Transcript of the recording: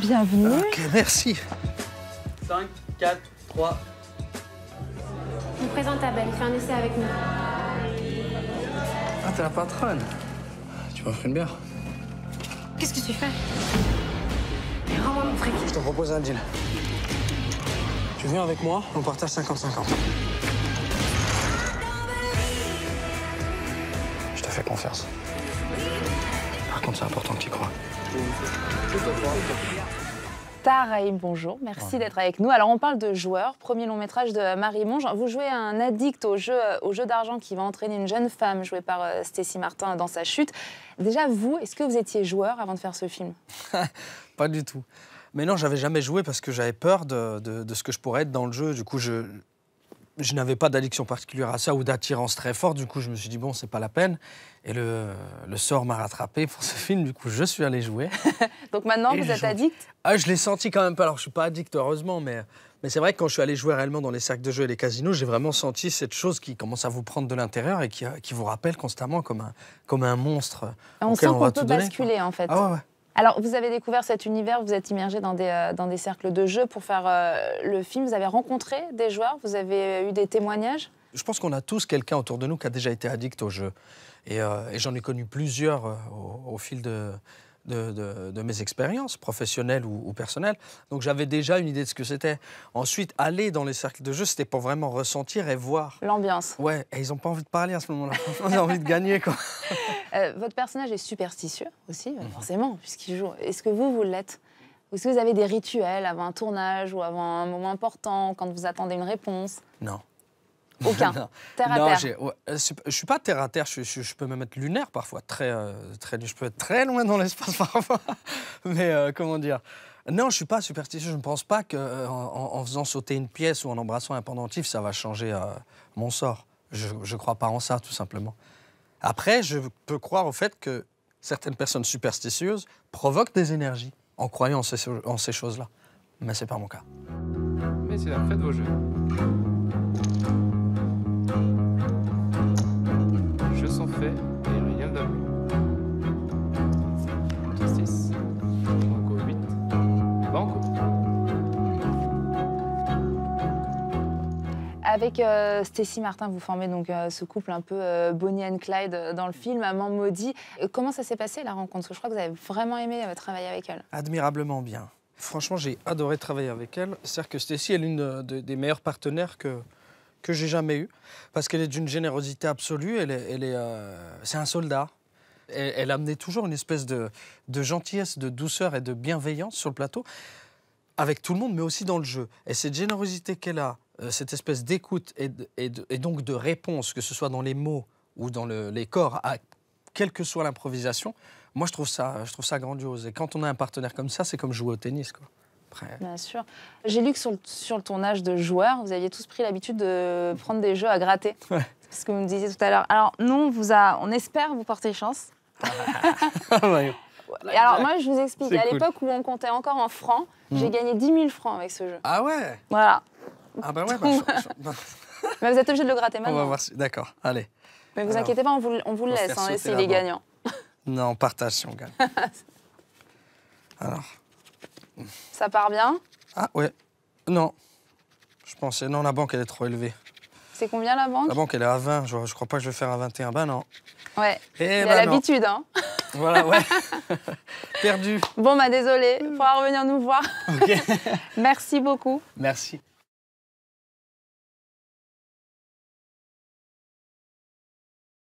Bienvenue. Ok, merci. 5, 4, 3. Je vous présente Abel, fais fais un essai avec nous. Ah, t'es la patronne. Ah, tu m'offres une bière Qu'est-ce que tu fais rends-moi mon fric. Je te propose un deal. Tu viens avec moi, on partage 50-50. Je te fais confiance. Par contre, c'est important que tu y crois. Taraïm, bonjour, merci d'être avec nous. Alors on parle de joueurs, premier long métrage de Marie Monge. Vous jouez un addict au jeu, euh, au jeu d'argent qui va entraîner une jeune femme jouée par euh, Stacy Martin dans sa chute. Déjà vous, est-ce que vous étiez joueur avant de faire ce film Pas du tout. Mais non, j'avais jamais joué parce que j'avais peur de, de, de, ce que je pourrais être dans le jeu. Du coup, je, je n'avais pas d'addiction particulière à ça ou d'attirance très forte. Du coup, je me suis dit, bon, c'est pas la peine. Et le, sort m'a rattrapé pour ce film. Du coup, je suis allé jouer. Donc maintenant, vous êtes addict ah, Je l'ai senti quand même pas. Alors, je suis pas addict, heureusement, mais, mais c'est vrai que quand je suis allé jouer réellement dans les sacs de jeux et les casinos, j'ai vraiment senti cette chose qui commence à vous prendre de l'intérieur et qui, qui, vous rappelle constamment comme un, comme un monstre. Ah, on sent qu'on peut basculer, en fait. Ah, ouais. Alors, vous avez découvert cet univers, vous êtes immergé dans des, euh, dans des cercles de jeu pour faire euh, le film. Vous avez rencontré des joueurs, vous avez euh, eu des témoignages Je pense qu'on a tous quelqu'un autour de nous qui a déjà été addict au jeu. Et, j'en ai connu plusieurs au, fil de, de, mes expériences professionnelles ou, personnelles. Donc j'avais déjà une idée de ce que c'était. Ensuite, aller dans les cercles de jeu, c'était pour vraiment ressentir et voir. L'ambiance. Ouais, et ils n'ont pas envie de parler à ce moment-là. Ils ont envie de gagner, quoi. Euh, votre personnage est superstitieux aussi, euh, mhm. forcément, puisqu'il joue. Est-ce que vous, vous l'êtes est-ce que vous avez des rituels avant un tournage ou avant un moment important, quand vous attendez une réponse Non. Aucun. Terre à terre. Euh, je suis pas terre à terre. Je, peux même être lunaire parfois. Très, très, je peux être très loin dans l'espace parfois. Mais comment dire Non, je ne suis pas superstitieux. Je ne pense pas qu'en faisant sauter une pièce ou en embrassant un pendentif, ça va changer mon sort. Je ne crois pas en ça, tout simplement. Après, je peux croire au fait que certaines personnes superstitieuses provoquent des énergies en croyant en ces, choses-là. Mais ce n'est pas mon cas. Mais c'est Messieurs, faites vos jeux. Je sont faits et rien d'autre. Avec euh, Martin, vous formez donc euh, ce couple un peu euh, Bonnie and Clyde euh, dans le film Maman maudit. Comment ça s'est passé la rencontre je crois que vous avez vraiment aimé travailler avec elle. Admirablement bien. Franchement, j'ai adoré travailler avec elle. C'est-à-dire que est l'une des meilleures partenaires que, que j'ai jamais eues. Parce qu'elle est d'une générosité absolue. Elle c'est un soldat. Elle, amenait toujours une espèce de gentillesse, de douceur et de bienveillance sur le plateau avec tout le monde, mais aussi dans le jeu. Et cette générosité qu'elle a euh, cette espèce d'écoute et, et, donc de réponse, que ce soit dans les mots ou dans les corps, à quelle que soit l'improvisation, moi je trouve, ça, je trouve ça grandiose. Et quand on a un partenaire comme ça, c'est comme jouer au tennis. Quoi. Euh, Bien sûr. J'ai lu que sur le, sur tournage de joueurs, vous aviez tous pris l'habitude de prendre des jeux à gratter. ce que vous me disiez tout à l'heure. Alors, nous, on, vous a, on espère vous porter chance. Ah. alors, moi, je vous explique. À l'époque où on comptait encore en francs, j'ai hmm. gagné 10 000 francs avec ce jeu. Ah ouais Voilà. Ah bah ouais, bah, Mais bah, vous êtes obligé de le gratter maintenant. On va voir si... D'accord, allez. Mais vous inquiétez pas, on vous, on vous le laisse, hein, s'il est gagnant. Non, on partage si on gagne. Alors. Ça part bien Ah ouais. Non. Je pensais, non, la banque, elle est trop élevée. C'est combien la banque La banque, elle est à 20. Je, crois pas que je vais faire à 21. Ben bah, non. Ouais. Et eh bah, l'habitude, hein. Voilà, ouais. Perdu. Bon, bah désolé, il faudra revenir nous voir. Ok. Merci beaucoup. Merci.